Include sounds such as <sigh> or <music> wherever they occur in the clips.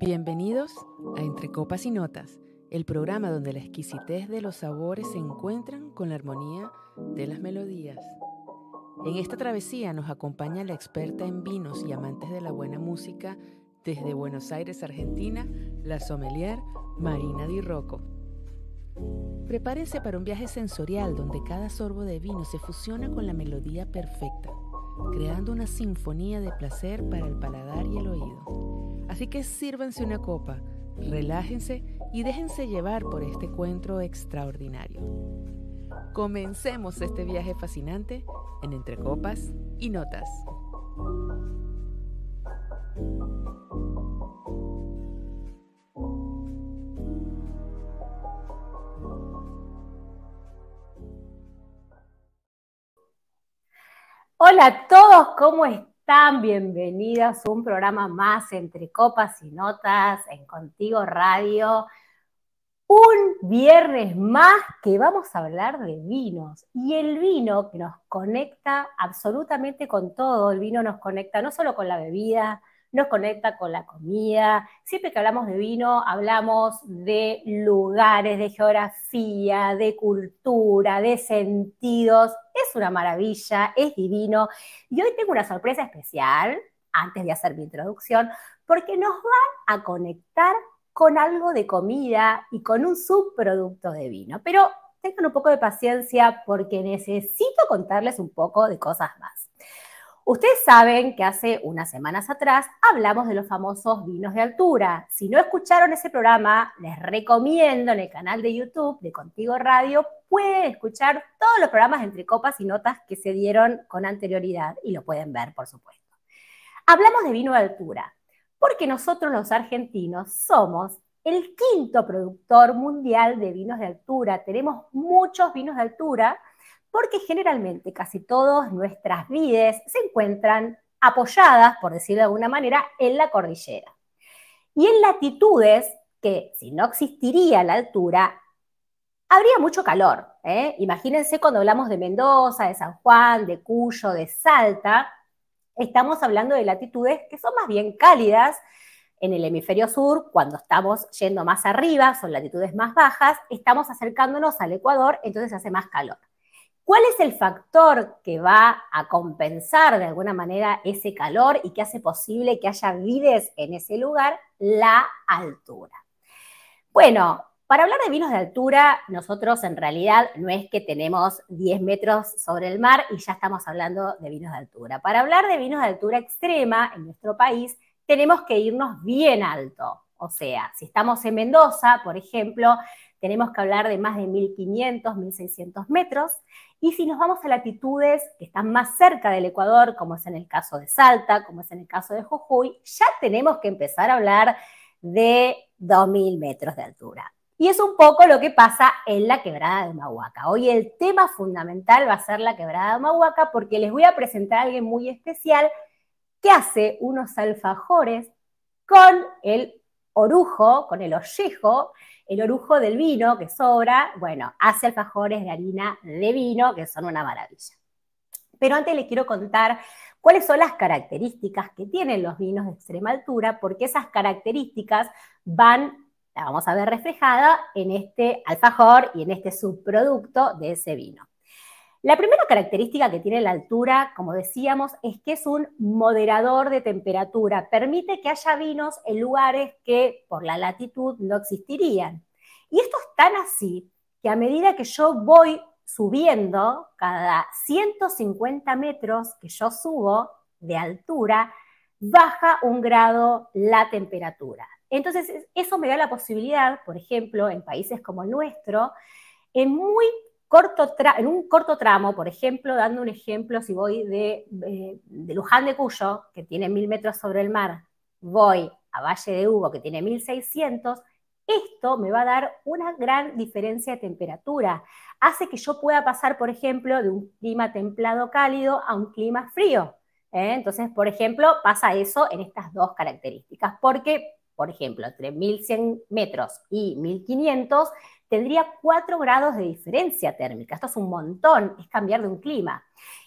Bienvenidos a Entre Copas y Notas, el programa donde la exquisitez de los sabores se encuentran con la armonía de las melodías. En esta travesía nos acompaña la experta en vinos y amantes de la buena música desde Buenos Aires, Argentina, la sommelier Marina Di Rocco. Prepárense para un viaje sensorial donde cada sorbo de vino se fusiona con la melodía perfecta, creando una sinfonía de placer para el paladar y el oído. Así que sírvanse una copa, relájense y déjense llevar por este encuentro extraordinario. Comencemos este viaje fascinante en Entre Copas y Notas. Hola a todos, ¿cómo están? Están bienvenidas a un programa más entre copas y notas en Contigo Radio. Un viernes más que vamos a hablar de vinos y el vino que nos conecta absolutamente con todo. El vino nos conecta no solo con la bebida, nos conecta con la comida. Siempre que hablamos de vino, hablamos de lugares, de geografía, de cultura, de sentidos. Es una maravilla, es divino. Y hoy tengo una sorpresa especial, antes de hacer mi introducción, porque nos va a conectar con algo de comida y con un subproducto de vino. Pero tengan un poco de paciencia porque necesito contarles un poco de cosas más. Ustedes saben que hace unas semanas atrás hablamos de los famosos vinos de altura. Si no escucharon ese programa, les recomiendo en el canal de YouTube de Contigo Radio, pueden escuchar todos los programas entre copas y notas que se dieron con anterioridad y lo pueden ver, por supuesto. Hablamos de vino de altura, porque nosotros los argentinos somos el quinto productor mundial de vinos de altura. Tenemos muchos vinos de altura porque generalmente casi todas nuestras vides se encuentran apoyadas, por decirlo de alguna manera, en la cordillera. Y en latitudes que, si no existiría la altura, habría mucho calor. ¿eh? Imagínense cuando hablamos de Mendoza, de San Juan, de Cuyo, de Salta, estamos hablando de latitudes que son más bien cálidas. En el hemisferio sur, cuando estamos yendo más arriba, son latitudes más bajas, estamos acercándonos al Ecuador, entonces hace más calor. ¿Cuál es el factor que va a compensar de alguna manera ese calor y que hace posible que haya vides en ese lugar? La altura. Bueno, para hablar de vinos de altura, nosotros en realidad no es que tenemos 10 metros sobre el mar y ya estamos hablando de vinos de altura. Para hablar de vinos de altura extrema en nuestro país, tenemos que irnos bien alto. O sea, si estamos en Mendoza, por ejemplo, tenemos que hablar de más de 1500, 1600 metros. Y si nos vamos a latitudes que están más cerca del Ecuador, como es en el caso de Salta, como es en el caso de Jujuy, ya tenemos que empezar a hablar de 2000 metros de altura. Y es un poco lo que pasa en la quebrada de Mahuaca. Hoy el tema fundamental va a ser la quebrada de Mahuaca porque les voy a presentar a alguien muy especial que hace unos alfajores con el orujo, con el ollejo, el orujo del vino que sobra, bueno, hace alfajores de harina de vino que son una maravilla. Pero antes les quiero contar cuáles son las características que tienen los vinos de extrema altura, porque esas características van, la vamos a ver reflejada en este alfajor y en este subproducto de ese vino. La primera característica que tiene la altura, como decíamos, es que es un moderador de temperatura. Permite que haya vinos en lugares que por la latitud no existirían. Y esto es tan así que a medida que yo voy subiendo, cada 150 metros que yo subo de altura, baja un grado la temperatura. Entonces, eso me da la posibilidad, por ejemplo, en países como el nuestro, en muy corto en un corto tramo, por ejemplo, dando un ejemplo, si voy de, eh, Luján de Cuyo, que tiene 1000 metros sobre el mar, voy a Valle de Hugo, que tiene 1600, esto me va a dar una gran diferencia de temperatura. Hace que yo pueda pasar, por ejemplo, de un clima templado cálido a un clima frío. ¿eh? Entonces, por ejemplo, pasa eso en estas dos características, porque, por ejemplo, entre 1100 metros y 1500 tendría 4 grados de diferencia térmica. Esto es un montón, es cambiar de un clima.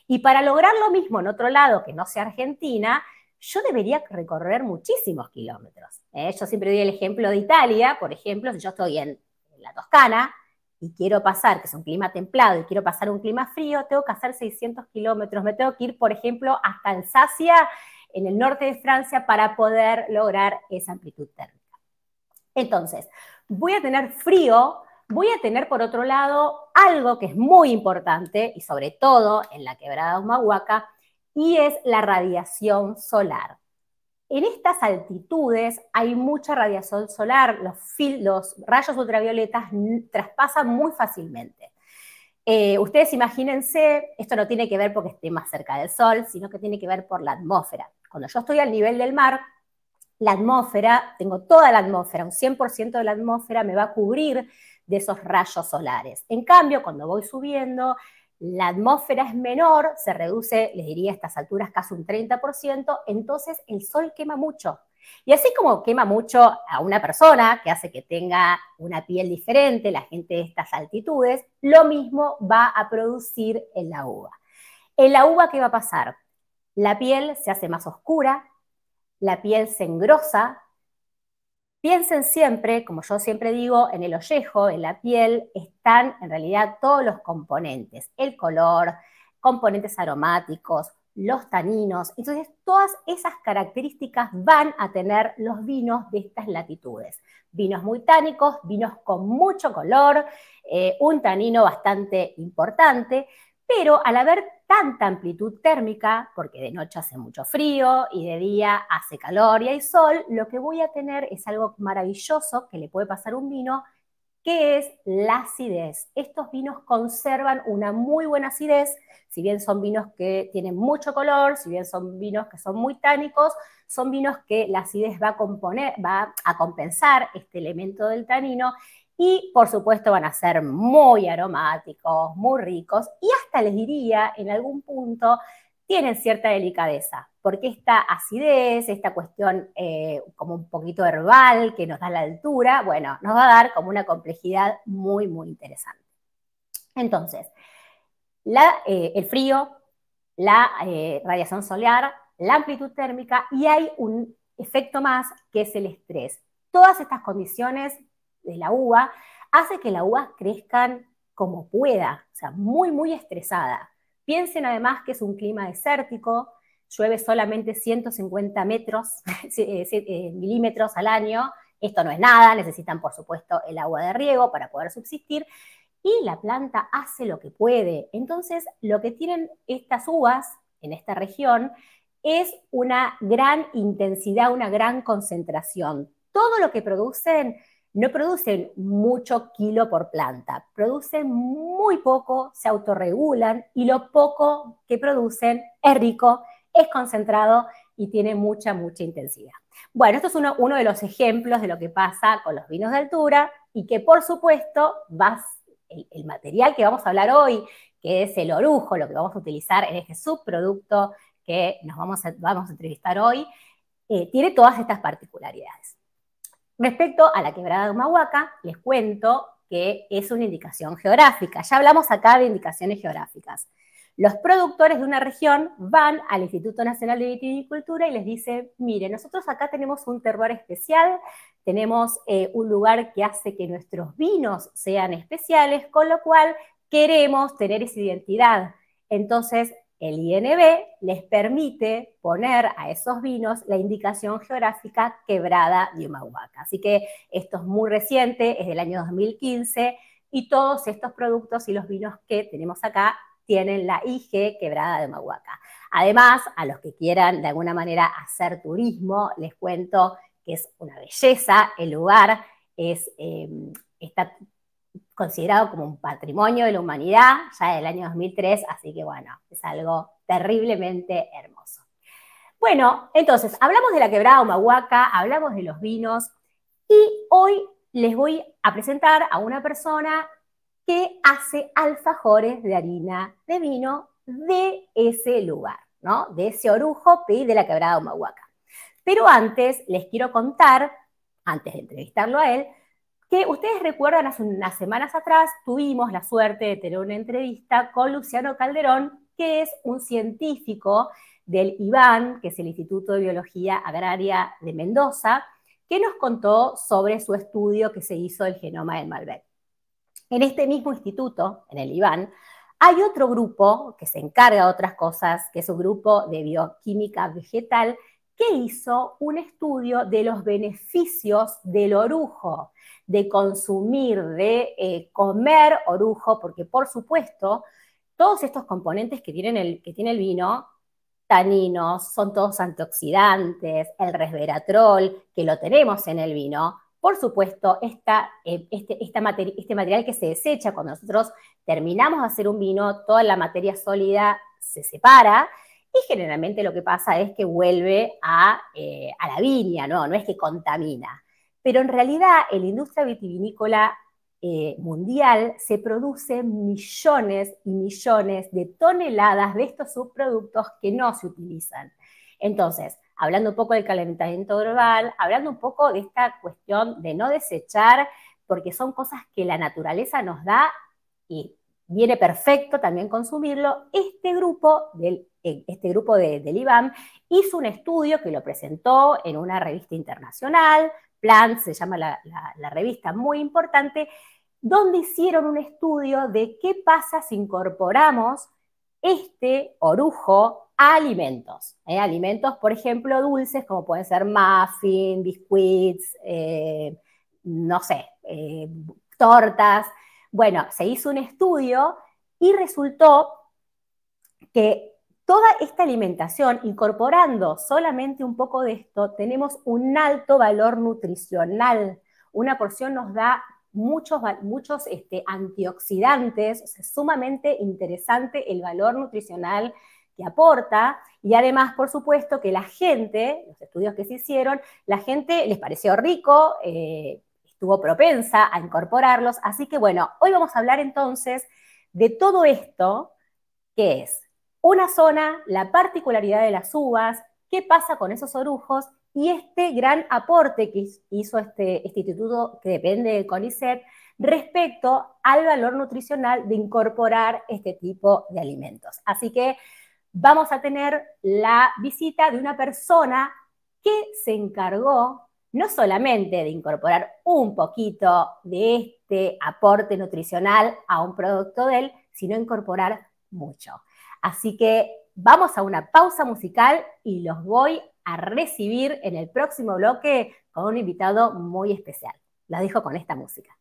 Y para lograr lo mismo en otro lado que no sea Argentina, yo debería recorrer muchísimos kilómetros. ¿eh? Yo siempre doy el ejemplo de Italia, por ejemplo, si yo estoy en, en la Toscana, y quiero pasar, que es un clima templado, y quiero pasar un clima frío, tengo que hacer 600 kilómetros. Me tengo que ir, por ejemplo, hasta Alsacia, en el norte de Francia, para poder lograr esa amplitud térmica. Entonces, voy a tener frío voy a tener por otro lado algo que es muy importante y sobre todo en la quebrada Humahuaca y es la radiación solar. En estas altitudes hay mucha radiación solar, los, rayos ultravioletas traspasan muy fácilmente. Eh, ustedes imagínense, esto no tiene que ver porque esté más cerca del Sol, sino que tiene que ver por la atmósfera. Cuando yo estoy al nivel del mar, la atmósfera, tengo toda la atmósfera, un 100% de la atmósfera me va a cubrir de esos rayos solares. En cambio, cuando voy subiendo, la atmósfera es menor, se reduce, les diría, a estas alturas casi un 30%, entonces el sol quema mucho. Y así como quema mucho a una persona, que hace que tenga una piel diferente, la gente de estas altitudes, lo mismo va a producir en la uva. En la uva, ¿qué va a pasar? La piel se hace más oscura, la piel se engrosa, Piensen siempre, como yo siempre digo, en el ollejo, en la piel, están en realidad todos los componentes, el color, componentes aromáticos, los taninos. Entonces, todas esas características van a tener los vinos de estas latitudes. Vinos muy tánicos, vinos con mucho color, eh, un tanino bastante importante, pero al haber tanta amplitud térmica, porque de noche hace mucho frío y de día hace calor y hay sol, lo que voy a tener es algo maravilloso que le puede pasar un vino, que es la acidez. Estos vinos conservan una muy buena acidez, si bien son vinos que tienen mucho color, si bien son vinos que son muy tánicos, son vinos que la acidez va a, va a compensar este elemento del tanino y por supuesto van a ser muy aromáticos, muy ricos y hasta les diría en algún punto tienen cierta delicadeza, porque esta acidez, esta cuestión eh, como un poquito herbal que nos da la altura, bueno, nos va a dar como una complejidad muy, muy interesante. Entonces, eh, el frío, la eh, radiación solar, la amplitud térmica y hay un efecto más que es el estrés. Todas estas condiciones de la uva, hace que la uva crezcan como pueda, o sea, muy, muy estresada. Piensen además que es un clima desértico, llueve solamente 150 metros, <laughs> eh, eh, milímetros al año, esto no es nada, necesitan por supuesto el agua de riego para poder subsistir, y la planta hace lo que puede. Entonces, lo que tienen estas uvas en esta región es una gran intensidad, una gran concentración. Todo lo que producen no producen mucho kilo por planta, producen muy poco, se autorregulan y lo poco que producen es rico, es concentrado y tiene mucha, mucha intensidad. Bueno, esto es uno, de los ejemplos de lo que pasa con los vinos de altura y que por supuesto el, material que vamos a hablar hoy, que es el orujo, lo que vamos a utilizar en este subproducto que nos vamos a, vamos a entrevistar hoy, eh, tiene todas estas particularidades. Respecto a la quebrada de Humahuaca, les cuento que es una indicación geográfica. Ya hablamos acá de indicaciones geográficas. Los productores de una región van al Instituto Nacional de Viticultura y les dice mire, nosotros acá tenemos un terroir especial, tenemos eh, un lugar que hace que nuestros vinos sean especiales, con lo cual queremos tener esa identidad. Entonces, el INB les permite poner a esos vinos la indicación geográfica quebrada de Humahuaca. Así que esto es muy reciente, es del año 2015, y todos estos productos y los vinos que tenemos acá tienen la IG quebrada de Humahuaca. Además, a los que quieran de alguna manera hacer turismo, les cuento que es una belleza el lugar, es, eh, está considerado como un patrimonio de la humanidad ya del año 2003, así que bueno, es algo terriblemente hermoso. Bueno, entonces, hablamos de la quebrada Humahuaca, hablamos de los vinos y hoy les voy a presentar a una persona que hace alfajores de harina de vino de ese lugar, ¿no? De ese orujo y de la quebrada Humahuaca. Pero antes les quiero contar, antes de entrevistarlo a él, que ustedes recuerdan, hace unas semanas atrás tuvimos la suerte de tener una entrevista con Luciano Calderón, que es un científico del IBAN, que es el Instituto de Biología Agraria de Mendoza, que nos contó sobre su estudio que se hizo del genoma del Malbec. En este mismo instituto, en el IBAN, hay otro grupo que se encarga de otras cosas, que es un grupo de bioquímica vegetal, que hizo un estudio de los beneficios del orujo, de consumir, de eh, comer orujo, porque por supuesto, todos estos componentes que, tienen el, que tiene el vino, taninos, son todos antioxidantes, el resveratrol, que lo tenemos en el vino, por supuesto, esta, eh, este, este, material que se desecha cuando nosotros terminamos de hacer un vino, toda la materia sólida se separa y generalmente lo que pasa es que vuelve eh, a, la viña, ¿no? no es que contamina. Pero en realidad en la industria vitivinícola eh, mundial se producen millones y millones de toneladas de estos subproductos que no se utilizan. Entonces, hablando un poco del calentamiento global, hablando un poco de esta cuestión de no desechar, porque son cosas que la naturaleza nos da y viene perfecto también consumirlo, este grupo del eh, este grupo de, del IBAM hizo un estudio que lo presentó en una revista internacional, Plant se llama la, revista, muy importante, donde hicieron un estudio de qué pasa si incorporamos este orujo a alimentos. ¿eh? Alimentos, por ejemplo, dulces, como pueden ser muffins, biscuits, eh, no sé, tortas. Bueno, se hizo un estudio y resultó que toda esta alimentación, incorporando solamente un poco de esto, tenemos un alto valor nutricional. Una porción nos da muchos, muchos este, antioxidantes, es sumamente interesante el valor nutricional que aporta y además, por supuesto, que la gente, los estudios que se hicieron, la gente les pareció rico, eh, estuvo propensa a incorporarlos, así que bueno, hoy vamos a hablar entonces de todo esto, que es una zona, la particularidad de las uvas, qué pasa con esos orujos y este gran aporte que hizo este, instituto que depende del CONICET respecto al valor nutricional de incorporar este tipo de alimentos. Así que vamos a tener la visita de una persona que se encargó no solamente de incorporar un poquito de este aporte nutricional a un producto de él, sino incorporar mucho. Así que vamos a una pausa musical y los voy a recibir en el próximo bloque con un invitado muy especial. La dejo con esta música.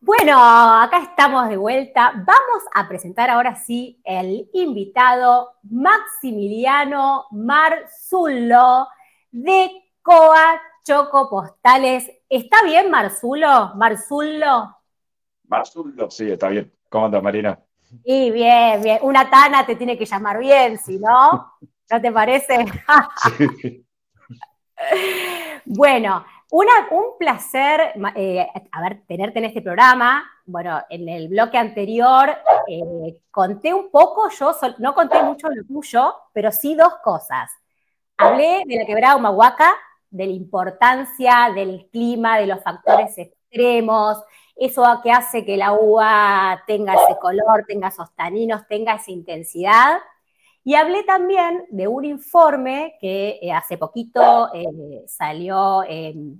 Bueno, acá estamos de vuelta. Vamos a presentar ahora sí el invitado Maximiliano Marzullo de COA Choco Postales. ¿Está bien, Marzulo? ¿Marzulo? Marzulo, sí, está bien. ¿Cómo andas, Marina? Y bien, bien. Una tana te tiene que llamar bien, si no, <laughs> ¿no te parece? <laughs> bueno, una, un placer eh, a ver, tenerte en este programa. Bueno, en el bloque anterior eh, conté un poco, yo no conté mucho lo tuyo, pero sí dos cosas. Hablé de la quebrada Humahuaca, de la importancia del clima, de los factores extremos, eso que hace que la uva tenga ese color, tenga esos taninos, tenga esa intensidad. Y hablé también de un informe que eh, hace poquito eh, salió en,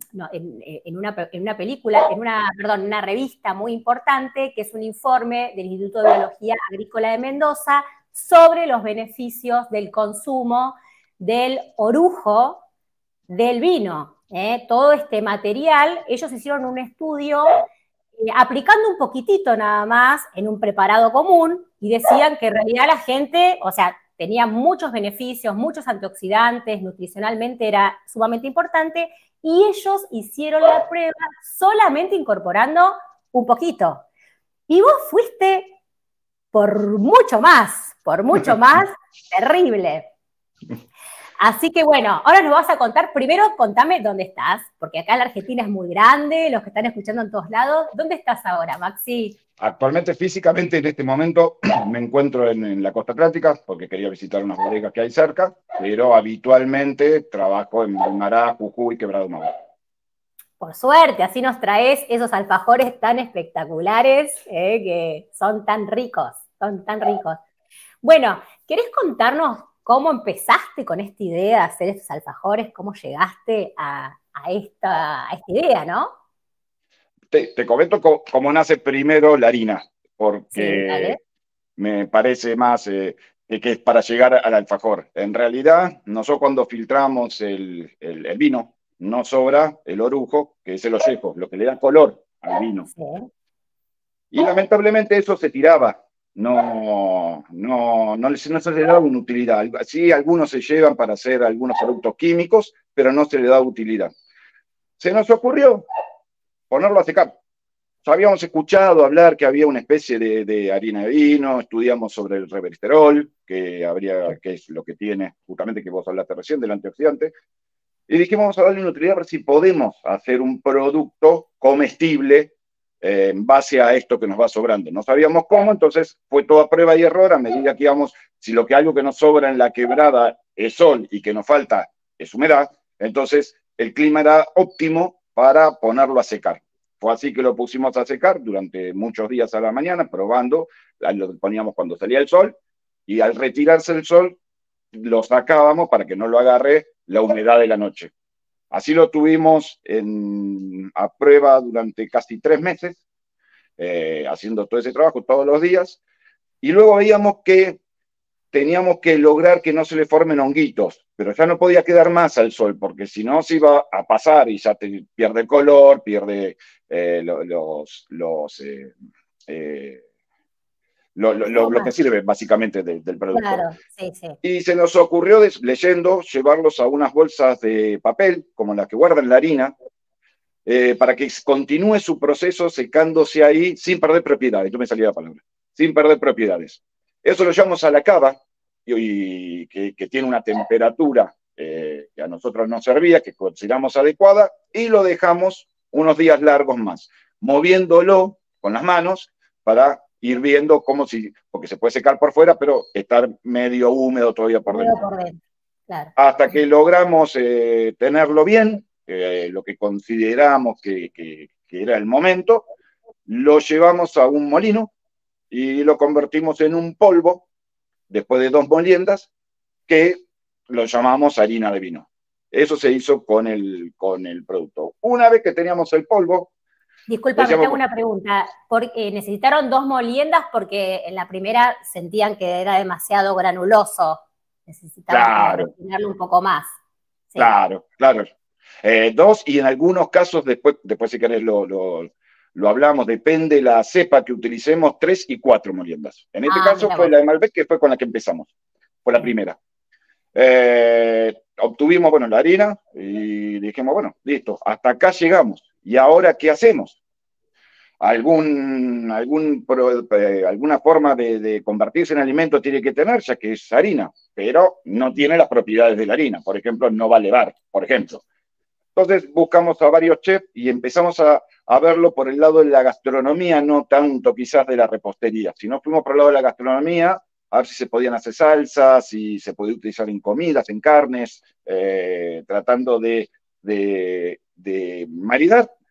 una, película, en una, una revista muy importante, que es un informe del Instituto de Biología Agrícola de Mendoza sobre los beneficios del consumo del orujo del vino. ¿eh? Todo este material, ellos hicieron un estudio eh, aplicando un poquitito nada más en un preparado común y decían que en realidad la gente, o sea, tenía muchos beneficios, muchos antioxidantes, nutricionalmente era sumamente importante y ellos hicieron la prueba solamente incorporando un poquito. Y vos fuiste por mucho más, por mucho <laughs> más terrible. Así que bueno, ahora nos vas a contar, primero contame dónde estás, porque acá la Argentina es muy grande, los que están escuchando en todos lados, ¿dónde estás ahora, Maxi? Actualmente físicamente en este momento <clears throat> me encuentro en, la costa atlántica, porque quería visitar unas bodegas que hay cerca, pero habitualmente trabajo en Mará, Jujuy, Quebrado Nuevo. Por suerte, así nos traes esos alfajores tan espectaculares, eh, que son tan ricos, son tan ricos. Bueno, ¿querés contarnos ¿Cómo empezaste con esta idea de hacer estos alfajores? ¿Cómo llegaste a, esta, idea, no? Te, comento cómo, nace primero la harina, porque me parece más eh, que es para llegar al alfajor. En realidad, nosotros cuando filtramos el, vino, no sobra el orujo, que es el ollejo, lo que le da color al vino. Y lamentablemente eso se tiraba no, no, no, les, no se le da una utilidad. Sí, algunos se llevan para hacer algunos productos químicos, pero no se le da utilidad. Se nos ocurrió ponerlo a secar. habíamos escuchado hablar que había una especie de, harina de vino, estudiamos sobre el reveresterol, que, habría, que es lo que tiene justamente que vos hablaste recién del antioxidante, y dijimos, vamos a darle una utilidad para ver si podemos hacer un producto comestible eh, en base a esto que nos va sobrando. No sabíamos cómo, entonces fue toda prueba y error a medida que íbamos, si lo que algo que nos sobra en la quebrada es sol y que nos falta es humedad, entonces el clima era óptimo para ponerlo a secar. Fue así que lo pusimos a secar durante muchos días a la mañana, probando, lo poníamos cuando salía el sol, y al retirarse el sol, lo sacábamos para que no lo agarre la humedad de la noche. Así lo tuvimos a prueba durante casi tres meses, eh, haciendo todo ese trabajo todos los días, y luego veíamos que teníamos que lograr que no se le formen honguitos, pero ya no podía quedar más al sol, porque si no se iba a pasar y ya pierde color, pierde eh, los, eh, lo, que sirve básicamente del producto. Claro, sí, sí. Y se nos ocurrió, leyendo, llevarlos a unas bolsas de papel, como las que guardan la harina, eh, para que continúe su proceso secándose ahí sin perder propiedades. Yo me salía la palabra. Sin perder propiedades. Eso lo llevamos a la cava, y, que, tiene una temperatura eh, que a nosotros nos servía, que consideramos adecuada, y lo dejamos unos días largos más, moviéndolo con las manos para ir viendo cómo si, porque se puede secar por fuera, pero estar medio húmedo todavía por dentro. claro. Hasta que logramos eh, tenerlo bien, eh, lo que consideramos que, que, que era el momento, lo llevamos a un molino y lo convertimos en un polvo, después de dos moliendas, que lo llamamos harina de vino. Eso se hizo con el, con el producto. Una vez que teníamos el polvo, Disculpa, me tengo una pregunta. Porque eh, ¿Necesitaron dos moliendas porque en la primera sentían que era demasiado granuloso? Necesitaban un poco más. Claro, claro. Eh, dos, y en algunos casos, después, después si querés lo, hablamos, depende la cepa que utilicemos, tres y cuatro moliendas. En este ah, caso fue la de Malbec, que fue con la que empezamos, fue la primera. Eh, obtuvimos, bueno, la harina y dijimos, bueno, listo, hasta acá llegamos. ¿Y ahora qué hacemos? Eh, alguna forma de, convertirse en alimento tiene que tener, ya que es harina, pero no tiene las propiedades de la harina. Por ejemplo, no va a levar, por ejemplo. Entonces buscamos a varios chefs y empezamos a, verlo por el lado de la gastronomía, no tanto quizás de la repostería, sino fuimos por el lado de la gastronomía a ver si se podían hacer salsas, si se podía utilizar en comidas, en carnes, eh, tratando de de, de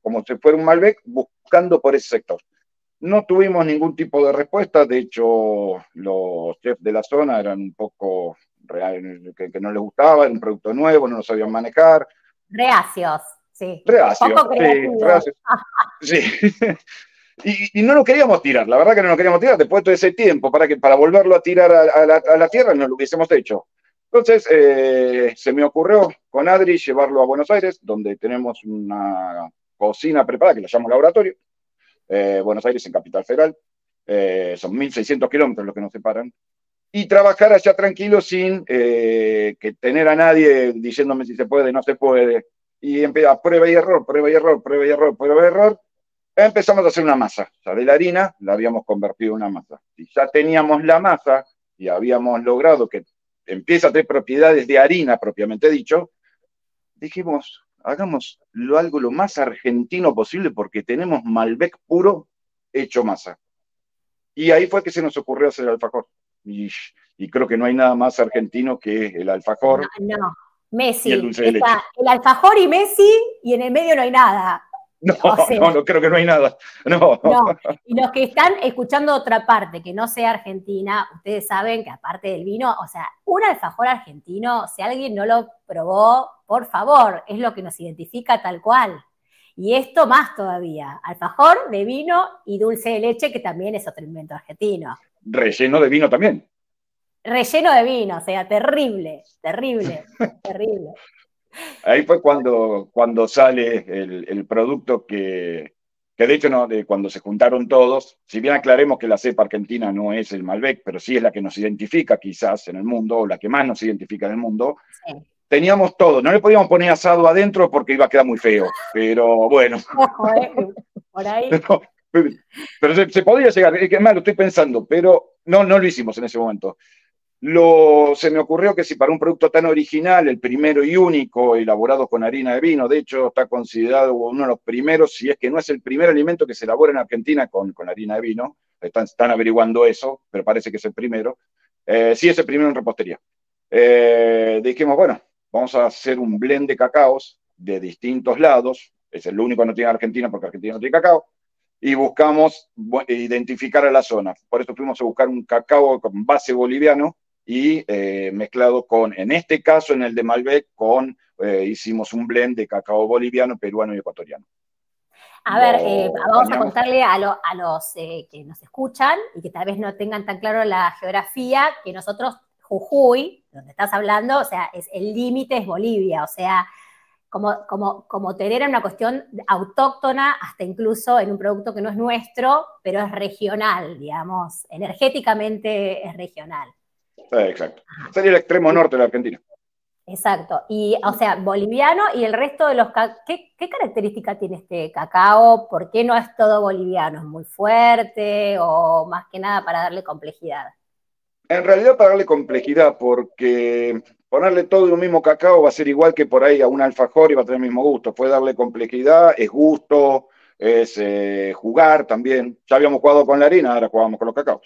como se fuera un Malbec, buscando por ese sector. No tuvimos ningún tipo de respuesta, de hecho los chefs de la zona eran un poco real, que, no les gustaba, era un producto nuevo, no lo sabían manejar. Reacios, sí. Reacios, sí, <laughs> Y, no lo queríamos tirar, la verdad que no lo queríamos tirar, después de ese tiempo, para, que, para volverlo a tirar a la tierra no lo hubiésemos hecho. Entonces, eh, se me ocurrió con Adri llevarlo a Buenos Aires, donde tenemos una cocina preparada que la llamo laboratorio. Eh, Buenos Aires en Capital Federal, eh, son 1.600 kilómetros los que nos separan. Y trabajar allá tranquilo sin que tener a nadie diciéndome si se puede, no se puede. Y empezar prueba y error, prueba y error, prueba y error, prueba y error. Empezamos a hacer una masa. O sea, de la harina la habíamos convertido en una masa. y ya teníamos la masa, y habíamos logrado que empieza a tener propiedades de harina, propiamente dicho, dijimos, hagamos algo lo más argentino posible porque tenemos Malbec puro hecho masa. Y ahí fue que se nos ocurrió hacer el alfajor. Y, creo que no hay nada más argentino que el alfajor. No, Messi. El, el, alfajor y Messi, y en el medio no hay nada. <laughs> No, no, creo que no hay nada. No. Y los que están escuchando otra parte, que no sea argentina, ustedes saben que aparte del vino, o sea, un alfajor argentino, si alguien no lo probó, por favor, es lo que nos identifica tal cual. Y esto más todavía, alfajor de vino y dulce de leche, que también es otro invento argentino. Relleno de vino también. Relleno de vino, o sea, terrible, terrible, <laughs> terrible. Ahí fue cuando, cuando sale el, producto que, de hecho no, de cuando se juntaron todos, si bien aclaremos que la cepa argentina no es el Malbec, pero sí es la que nos identifica quizás en el mundo, o la que más nos identifica en el mundo, teníamos todo, no le podíamos poner asado adentro porque iba a quedar muy feo, pero bueno. <laughs> Eh, <laughs> pero, se, podía llegar, es que más lo estoy pensando, pero no, no lo hicimos en ese momento se me ocurrió que si para un producto tan original, el primero y único, elaborado con harina de vino, de hecho está considerado uno de los primeros, si es que no es el primer alimento que se elabora en Argentina con, con harina de vino, están, están, averiguando eso, pero parece que es el primero, si eh, sí es el primero en repostería. Eh, dijimos, bueno, vamos a hacer un blend de cacaos de distintos lados, es el único que no tiene Argentina porque Argentina no tiene cacao, y buscamos identificar a la zona. Por eso fuimos a buscar un cacao con base boliviano, y eh, mezclado con, en este caso, en el de Malbec, con, eh, hicimos un blend de cacao boliviano, peruano y ecuatoriano. A ver, eh, vamos a contarle a, los que nos escuchan y que tal vez no tengan tan claro la geografía, que nosotros, Jujuy, donde estás hablando, o sea, es, el límite es Bolivia, o sea, como, como, como tener una cuestión autóctona, hasta incluso en un producto que no es nuestro, pero es regional, digamos, energéticamente es regional. Eh, exacto. Sería el extremo norte de la Argentina. Exacto. Y, o sea, boliviano y el resto de los... ¿Qué, qué característica tiene este cacao? ¿Por qué no es todo boliviano? ¿Es muy fuerte o más que nada para darle complejidad? En realidad para darle complejidad, porque ponerle todo en un mismo cacao va a ser igual que por ahí a un alfajor y va a tener el mismo gusto. Puede darle complejidad, es gusto, es eh, jugar también. Ya habíamos jugado con la harina, ahora jugamos con los cacaos.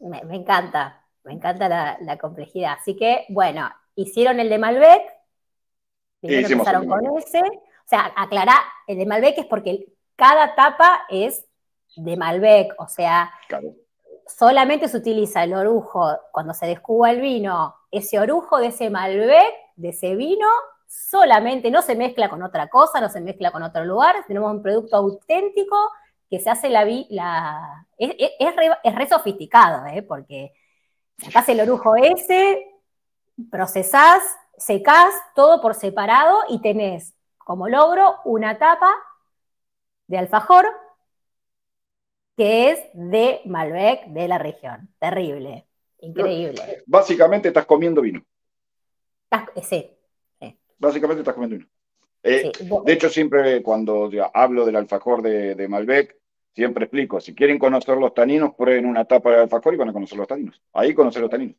me encanta, me encanta la, complejidad. Así que, bueno, hicieron el de Malbec, empezaron con ese. O sea, aclará, el de Malbec es porque cada tapa es de Malbec, o sea, solamente se utiliza el orujo cuando se descuba el vino, ese orujo de ese Malbec, de ese vino, solamente no se mezcla con otra cosa, no se mezcla con otro lugar, tenemos un producto auténtico que se hace la... la es, re, es sofisticado, ¿eh? porque Sacás el orujo ese, procesás, secás todo por separado y tenés como logro una tapa de alfajor que es de Malbec de la región. Terrible, increíble. Básicamente estás comiendo vino. Eh, sí. Básicamente estás comiendo vino. Eh, de hecho, siempre cuando hablo del alfajor de Malbec, Siempre explico, si quieren conocer los taninos, prueben una tapa de alfajor y van a conocer los taninos. Ahí conocer los taninos.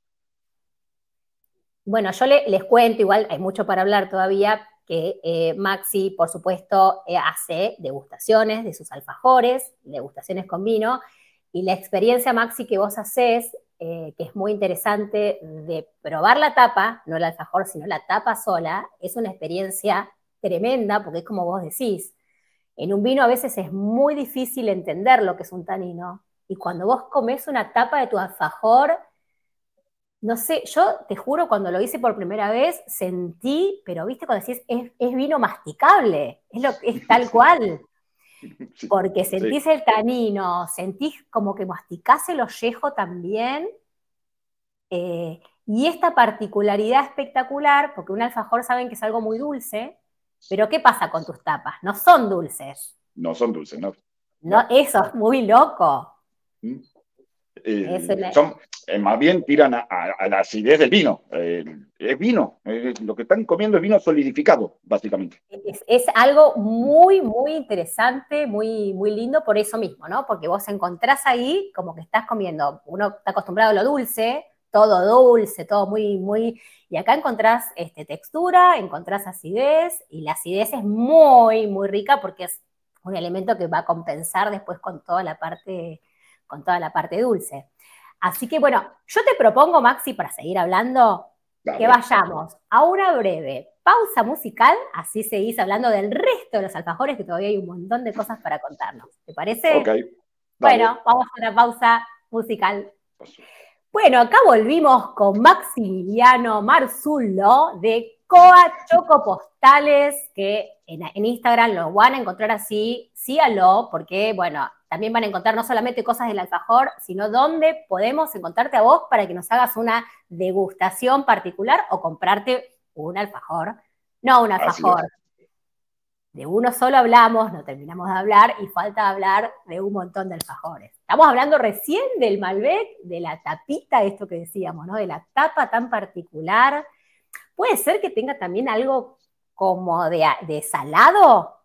Bueno, yo les cuento, igual hay mucho para hablar todavía, que eh, Maxi, por supuesto, eh, hace degustaciones de sus alfajores, degustaciones con vino, y la experiencia, Maxi, que vos haces, eh, que es muy interesante, de probar la tapa, no el alfajor, sino la tapa sola, es una experiencia tremenda, porque es como vos decís, en un vino a veces es muy difícil entender lo que es un tanino. Y cuando vos comes una tapa de tu alfajor, no sé, yo te juro, cuando lo hice por primera vez, sentí, pero viste, cuando decís, es, es vino masticable, es, lo, es tal <laughs> cual. Porque sentís el tanino, sentís como que masticás el ollejo también. Eh, y esta particularidad espectacular, porque un alfajor saben que es algo muy dulce, pero ¿qué pasa con tus tapas? No son dulces. No son dulces, no. eso es muy loco. Mm. Eh, eh, más bien tiran a, la acidez del vino. Eh, es vino, lo que están comiendo es vino solidificado, básicamente. Es, es, algo muy, muy interesante, muy, muy lindo por eso mismo, ¿no? Porque vos encontrás ahí como que estás comiendo, uno está acostumbrado a lo dulce, todo dulce, todo muy, muy... Y acá encontrás este, textura, encontrás acidez, y la acidez es muy, muy rica porque es un elemento que va a compensar después con toda la parte, con toda la parte dulce. Así que bueno, yo te propongo, Maxi, para seguir hablando, que vayamos a una breve pausa musical, así seguís hablando del resto de los alfajores, que todavía hay un montón de cosas para contarnos. ¿Te parece? Ok. Bueno, vamos a una pausa musical. Bueno, acá volvimos con Maximiliano Marzullo de Coa Postales, que en, Instagram lo van a encontrar así, síalo, porque bueno, también van a encontrar no solamente cosas del alfajor, sino dónde podemos encontrarte a vos para que nos hagas una degustación particular o comprarte un alfajor. No un alfajor, de uno solo hablamos, no terminamos de hablar y falta hablar de un montón de alfajores. Estamos hablando recién del Malbec, de la tapita, esto que decíamos, ¿no? De la tapa tan particular. Puede ser que tenga también algo como de, de salado,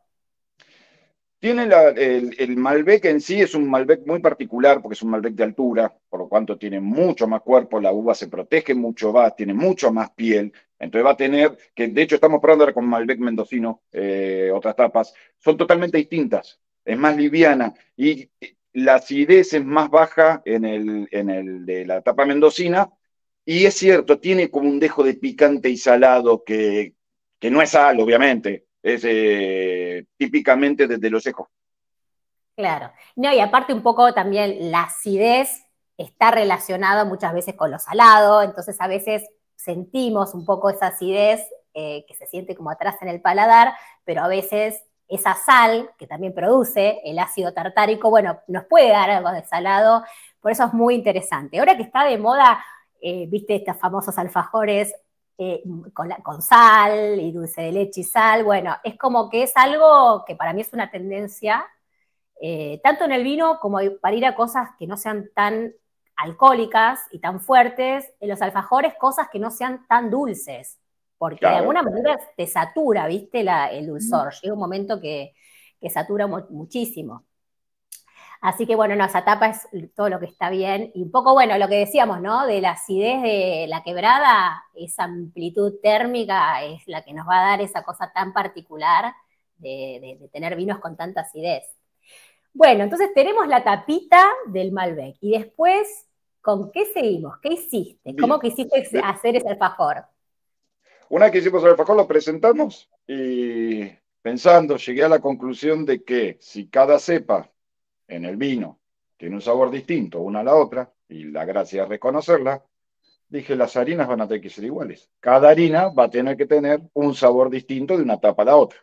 tiene el, Malbec en sí, es un Malbec muy particular porque es un Malbec de altura, por lo cuanto tiene mucho más cuerpo, la uva se protege mucho más, tiene mucho más piel, entonces va a tener, que de hecho estamos probando ahora con Malbec mendocino, eh, otras tapas, son totalmente distintas, es más liviana y eh, la acidez es más baja en el, en el de la tapa mendocina y es cierto, tiene como un dejo de picante y salado que, que no es sal, obviamente, es eh, típicamente desde los ojos. Claro. No, y aparte un poco también la acidez está relacionada muchas veces con lo salado, entonces a veces sentimos un poco esa acidez eh, que se siente como atrás en el paladar, pero a veces esa sal que también produce el ácido tartárico, bueno, nos puede dar algo de salado, por eso es muy interesante. Ahora que está de moda, eh, viste, estos famosos alfajores eh, con, sal y dulce de leche y sal. Bueno, es como que es algo que para mí es una tendencia, eh, tanto en el vino como para ir a cosas que no sean tan alcohólicas y tan fuertes, en los alfajores cosas que no sean tan dulces, porque de alguna manera te satura, viste, el dulzor. Mm. Llega un momento que satura muchísimo. Así que bueno, no, esa tapa es todo lo que está bien. Y un poco, bueno, lo que decíamos, ¿no? De la acidez de la quebrada, esa amplitud térmica es la que nos va a dar esa cosa tan particular de, tener vinos con tanta acidez. Bueno, entonces tenemos la tapita del Malbec. Y después, ¿con qué seguimos? ¿Qué hiciste? ¿Cómo quisiste hacer ese alfajor? Una que hicimos el alfajor, lo presentamos y pensando, llegué a la conclusión de que si cada cepa en el vino tiene un sabor distinto una a la otra, y la gracia es reconocerla, dije, las harinas van a tener que ser iguales. Cada harina va a tener que tener un sabor distinto de una tapa a la otra.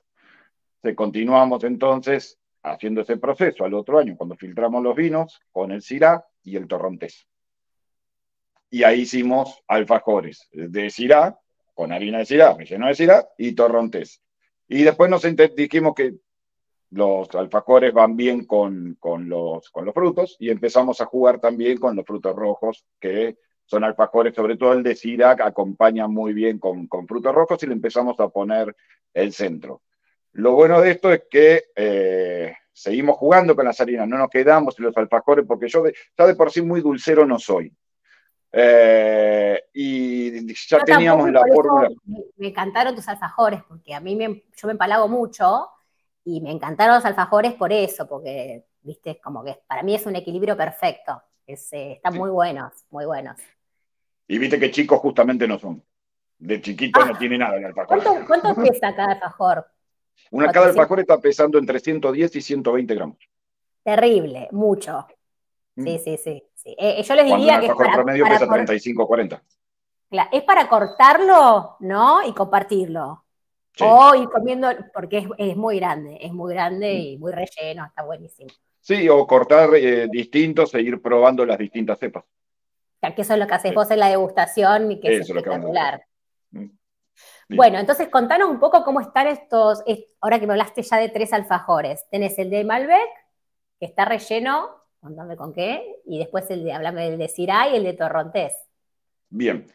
Se continuamos entonces haciendo ese proceso al otro año, cuando filtramos los vinos con el cirá y el torrontés. Y ahí hicimos alfajores de cirá, con harina de cirá, relleno de cirá y torrontés. Y después nos dijimos que los alfajores van bien con, con, los, con los frutos y empezamos a jugar también con los frutos rojos, que son alfajores, sobre todo el de Sirac, acompaña muy bien con, frutos rojos y le empezamos a poner el centro. Lo bueno de esto es que eh, seguimos jugando con las harinas, no nos quedamos en los alfajores, porque yo de, ya de por sí muy dulcero no soy. Eh, y ya teníamos la fórmula. Me, encantaron tus alfajores, porque a mí me, yo me mucho y me encantaron los alfajores por eso, porque, viste, como que para mí es un equilibrio perfecto. Es, eh, están muy buenos, muy buenos. Y viste que chicos justamente no son. De chiquito no ah, tiene nada el alfajor. ¿Cuánto, pesa cada alfajor? Una cada alfajor está pesando entre 110 y 120 gramos. Terrible, mucho. Mm. Sí, sí, sí. sí. Eh, eh, yo les diría un alfajor alfajor promedio pesa 35, 40. es para cortarlo, ¿no? Y compartirlo. Hoy O comiendo, porque es, muy grande, es muy grande mm. y muy relleno, está buenísimo. Sí, o cortar eh, distintos seguir probando las distintas cepas. Que eso es lo que haces vos en la degustación y que es espectacular. Mm. bueno, entonces contanos un poco cómo están estos, ahora que me hablaste ya de tres alfajores. Tenés el de Malbec, que está relleno, contame con qué, y después el de, hablame del de Syrah y el de Torrontés. Bien,